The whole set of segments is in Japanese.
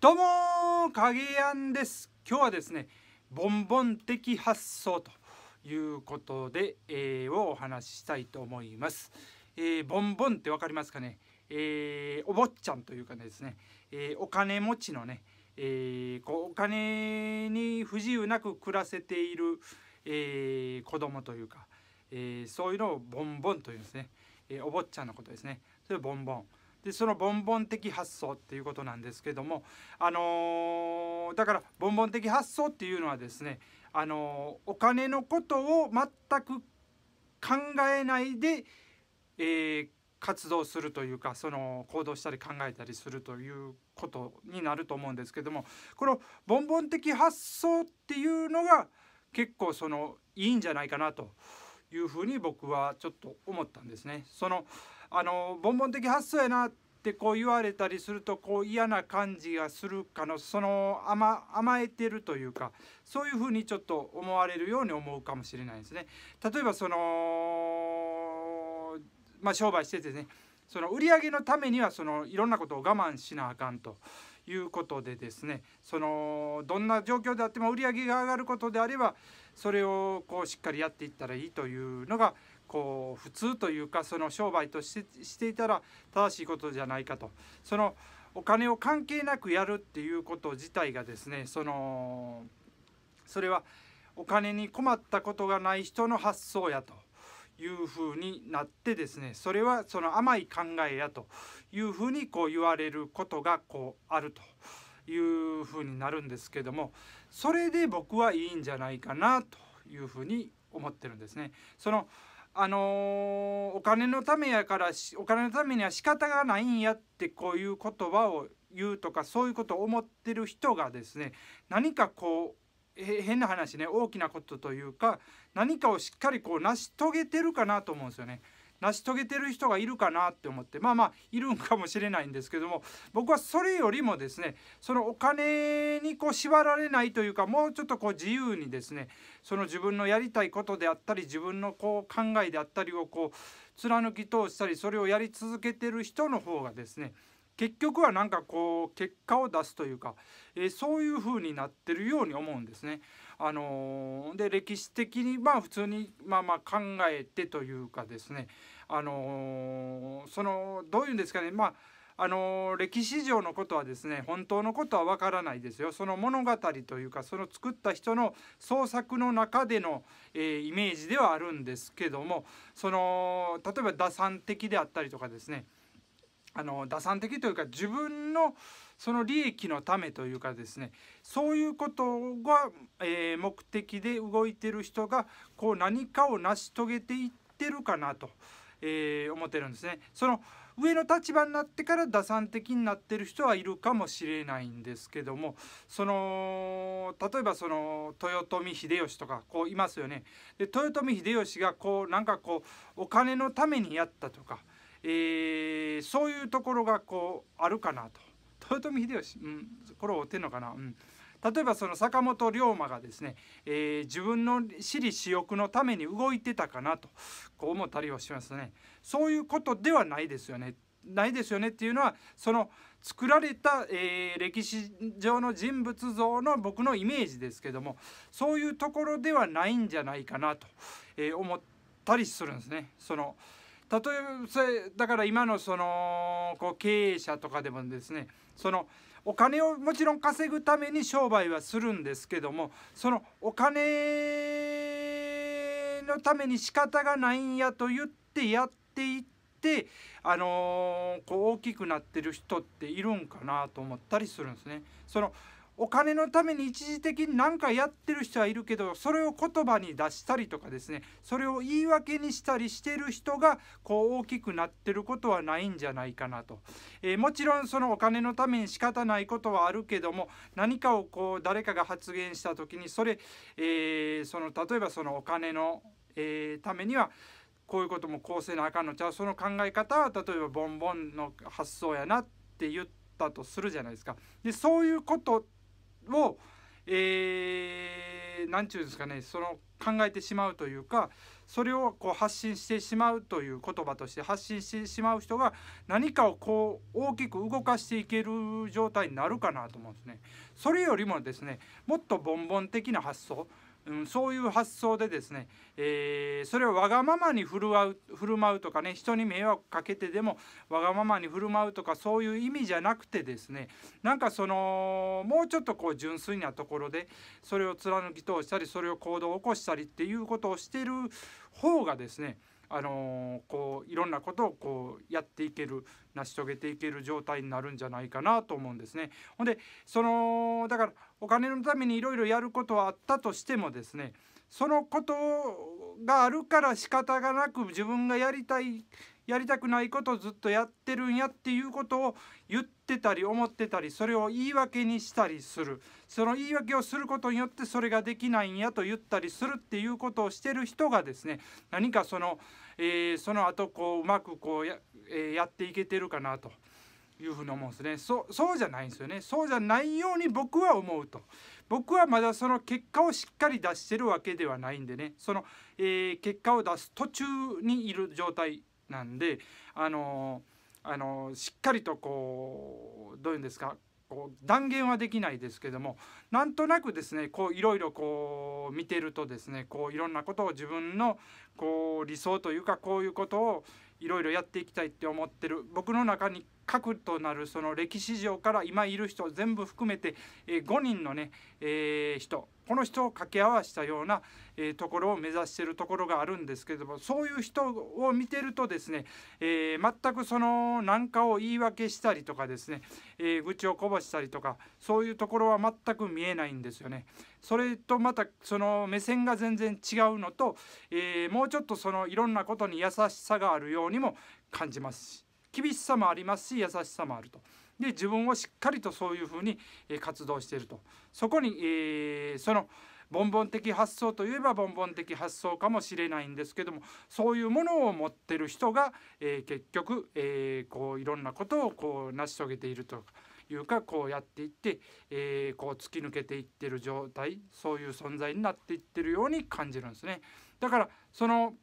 どうも影やんです今日はですねボンボン的発想ということで、えー、をお話ししたいと思います、えー、ボンボンって分かりますかね、えー、お坊ちゃんというかですね、えお金持ちのね、えこうお金に不自由なく暮らせている、え子供というか、えそういうのをボンボンというんですね、えお坊ちゃんのことですねそれボンボンでそのボンボン的発想っていうことなんですけども、あのー、だからボンボン的発想っていうのはですね、あのー、お金のことを全く考えないで、えー、活動するというかその行動したり考えたりするということになると思うんですけどもこのボンボン的発想っていうのが結構そのいいんじゃないかなというふうに僕はちょっと思ったんですね。そのあのボンボン的発想やなってこう言われたりするとこう嫌な感じがするかのその甘甘えてるというかそういうふうにちょっと思われるように思うかもしれないですね。例えばそのまあ、商売しててねその売り上げのためにはそのいろんなことを我慢しなあかんということでですねそのどんな状況であっても売り上げが上がることであればそれをこうしっかりやっていったらいいというのがこう普通というかその商売としてしていたら正しいことじゃないかとそのお金を関係なくやるっていうこと自体がですねそのそれはお金に困ったことがない人の発想やというふうになってですねそれはその甘い考えやというふうにこう言われることがこうあると。いうふうになるんですけどもそれで僕はいいんじゃないかなというふうに思ってるんですね。そのあのー、お金のためやからお金のためには仕方がないんやってこういう言葉を言うとかそういうことを思ってる人がですね何かこう変な話ね大きなことというか何かをしっかりこう成し遂げてるかなと思うんですよね。成し遂げてる人がいるかなって思ってまあまあいるんかもしれないんですけども僕はそれよりもですねそのお金にこう縛られないというかもうちょっとこう自由にですねその自分のやりたいことであったり自分のこう考えであったりをこう貫き通したりそれをやり続けてる人の方がですね結局はなんかこう結果を出すというか、えー、そういう風になってるように思うんですね。あのー、で歴史的にまあ普通にまあまあ考えてというかですね、あのー、そのどういうんですかねまああの歴史上のことはですね本当のことはわからないですよその物語というかその作った人の創作の中での、えー、イメージではあるんですけどもその例えば打算的であったりとかですねあの打算的というか自分のその利益のためというかですねそういうことが、えー、目的で動いてる人がこう何かを成し遂げていってるかなと、えー、思ってるんですね。その上の立場になってから打算的になってる人はいるかもしれないんですけどもその例えばその豊臣秀吉とかこういますよね。で豊臣秀吉がこうなんかこうお金のためにやったとか。えー、そういうところがこうあるかなと 豊臣秀吉、うん、これを追ってんのかな、うん、例えばその坂本龍馬がですね、えー、自分の私利私欲のために動いてたかなとこう思ったりはしますねそういうことではないですよねないですよねっていうのはその作られた、えー、歴史上の人物像の僕のイメージですけどもそういうところではないんじゃないかなと、えー、思ったりするんですね。その例えばそれだから今のそのこう経営者とかでもですねそのお金をもちろん稼ぐために商売はするんですけどもそのお金のために仕方がないんやと言ってやっていって、あのこう大きくなってる人っているんかなと思ったりするんですね。そのお金のために一時的に何かやってる人はいるけどそれを言葉に出したりとかですねそれを言い訳にしたりしてる人がこう大きくなってることはないんじゃないかなと、えー、もちろんそのお金のために仕方ないことはあるけども何かをこう誰かが発言した時にそれ、えー、その例えばそのお金の、えー、ためにはこういうこともこうせなあかんのちゃうその考え方は例えばボンボンの発想やなって言ったとするじゃないですか。でそういうことを、えー、なんちゅうんですかねその考えてしまうというかそれをこう発信してしまうという言葉として発信してしまう人が何かをこう大きく動かしていける状態になるかなと思うんですね。それよりもですねもっとボンボン的な発想うん、そういう発想でですね、えー、それをわがままに振る舞う振る舞うとかね人に迷惑かけてでもわがままに振る舞うとかそういう意味じゃなくてですねなんかそのもうちょっとこう純粋なところでそれを貫き通したりそれを行動を起こしたりっていうことをしてる方がですねあのこういろんなことをこうやっていける成し遂げていける状態になるんじゃないかなと思うんですね。ほんでそのだからお金のためにいろいろやることはあったとしてもですねそのことがあるから仕方がなく自分がやりたいやりたくないことずっとやってるんやっていうことを言ってたり思ってたりそれを言い訳にしたりするその言い訳をすることによってそれができないんやと言ったりするっていうことをしてる人がですね何かその、えー、その後こううまくこうや,、えー、やっていけてるかなと。いうふに思うんですねそそうじゃないんですよねそうじゃないように僕は思うと僕はまだその結果をしっかり出してるわけではないんでねその、えー、結果を出す途中にいる状態なんであのあのしっかりとこうどういうんですかこう断言はできないですけどもなんとなくですねこういろいろこう見てるとですねこういろんなことを自分のこう理想というかこういうことをいろいろやっていきたいって思ってる僕の中に核となるその歴史上から今いる人全部含めて、え5人のね、えー、人この人を掛け合わせたような、えところを目指してるところがあるんですけれどもそういう人を見てるとですね、えー、全くその何かを言い訳したりとかですね、えー、愚痴をこぼしたりとかそういうところは全く見えないんですよね。それとまたその目線が全然違うのと、えもうちょっとそのいろんなことに優しさがあるようなうにも感じますし厳しさもありますし優しさもあると。で自分をしっかりとそういうふうに活動しているとそこに、えー、そのボンボン的発想といえばボンボン的発想かもしれないんですけどもそういうものを持ってる人が、えー、結局、えー、こういろんなことをこう成し遂げているというかこうやっていって、えー、こう突き抜けていってる状態そういう存在になっていってるように感じるんですね。だからその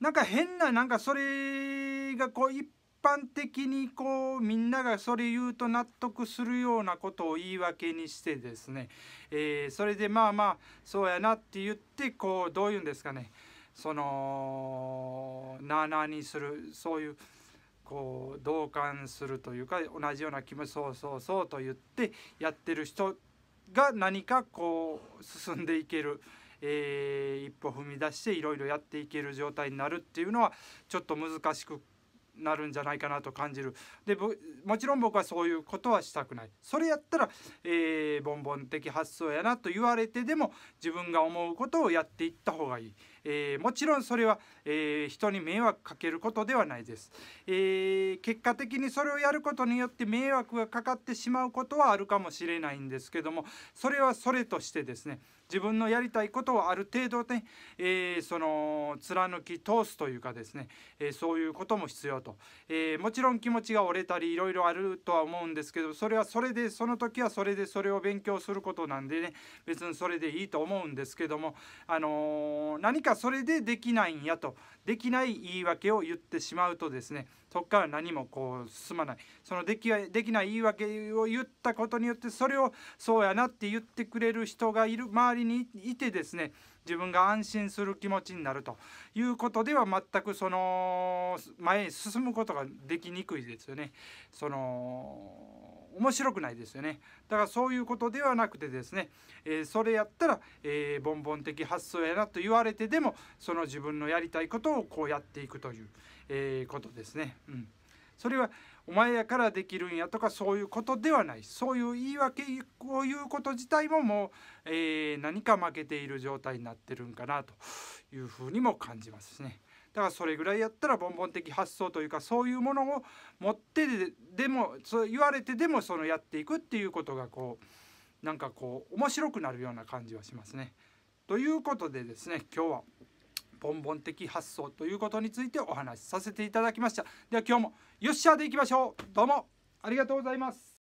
なんか変ななんかそれがこう一般的にこうみんながそれ言うと納得するようなことを言い訳にしてですね、えー、それでまあまあそうやなって言ってこうどういうんですかねそのなあなあにするそういうこう同感するというか同じような気もそうそうそうと言ってやってる人が何かこう進んでいける。えー、一歩踏み出していろいろやっていける状態になるっていうのはちょっと難しくなるんじゃないかなと感じるでもちろん僕はそういうことはしたくないそれやったら、えー、ボンボン的発想やなと言われてでも自分が思うことをやっていった方がいい、えー、もちろんそれは、えー、人に迷惑かけることではないです、え結果的にそれをやることによって迷惑がかかってしまうことはあるかもしれないんですけどもそれはそれとしてですね自分のやりたいことをある程度ね、えー、その貫き通すというかですね、えー、そういうことも必要と、えー、もちろん気持ちが折れたりいろいろあるとは思うんですけどそれはそれでその時はそれでそれを勉強することなんでね別にそれでいいと思うんですけども、あの何かそれでできないんやとできない言い訳を言ってしまうとですねそこから何もこう進まないそのできできない言い訳を言ったことによってそれをそうやなって言ってくれる人がいる周りにいてですね自分が安心する気持ちになるということでは全くその前に進むことができにくいですよね。その面白くないですよねだからそういうことではなくてですね、えー、それやったら、えー、ボンボン的発想やなと言われてでもその自分のやりたいことをこうやっていくという、えー、ことですね。うんそれはお前やからできるんやとかそういうことではないそういう言い訳を言うこと自体ももう、えー、何か負けている状態になってるんかなというふうにも感じますね。だからそれぐらいやったらボンボン的発想というかそういうものを持ってででもそう言われてでもそのやっていくっていうことがこうなんかこう面白くなるような感じはしますね。ということでですね今日はボンボン的発想ということについてお話しさせていただきました。では今日もよっしゃでいきましょう。どうもありがとうございます。